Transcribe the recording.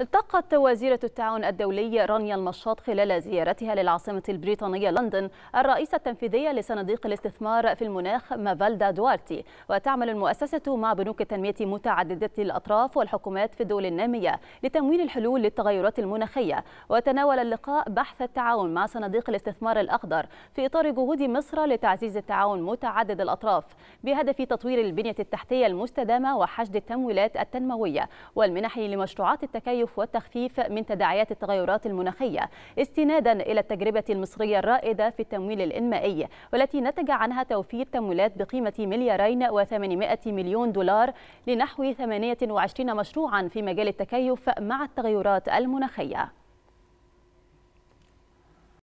التقت وزيرة التعاون الدولي رانيا المشاط خلال زيارتها للعاصمة البريطانية لندن الرئيسة التنفيذية لصناديق الاستثمار في المناخ مافالدا دوارتي وتعمل المؤسسة مع بنوك التنمية متعددة الأطراف والحكومات في الدول النامية لتمويل الحلول للتغيرات المناخية وتناول اللقاء بحث التعاون مع صناديق الاستثمار الأخضر في إطار جهود مصر لتعزيز التعاون متعدد الأطراف بهدف تطوير البنية التحتية المستدامة وحشد التمويلات التنموية والمنح لمشروعات التكيف التكيف والتخفيف من تداعيات التغيرات المناخية استنادا إلى التجربة المصرية الرائدة في التمويل الإنمائي والتي نتج عنها توفير تمويلات بقيمة مليارين و800 مليون دولار لنحو 28 مشروعا في مجال التكيف مع التغيرات المناخية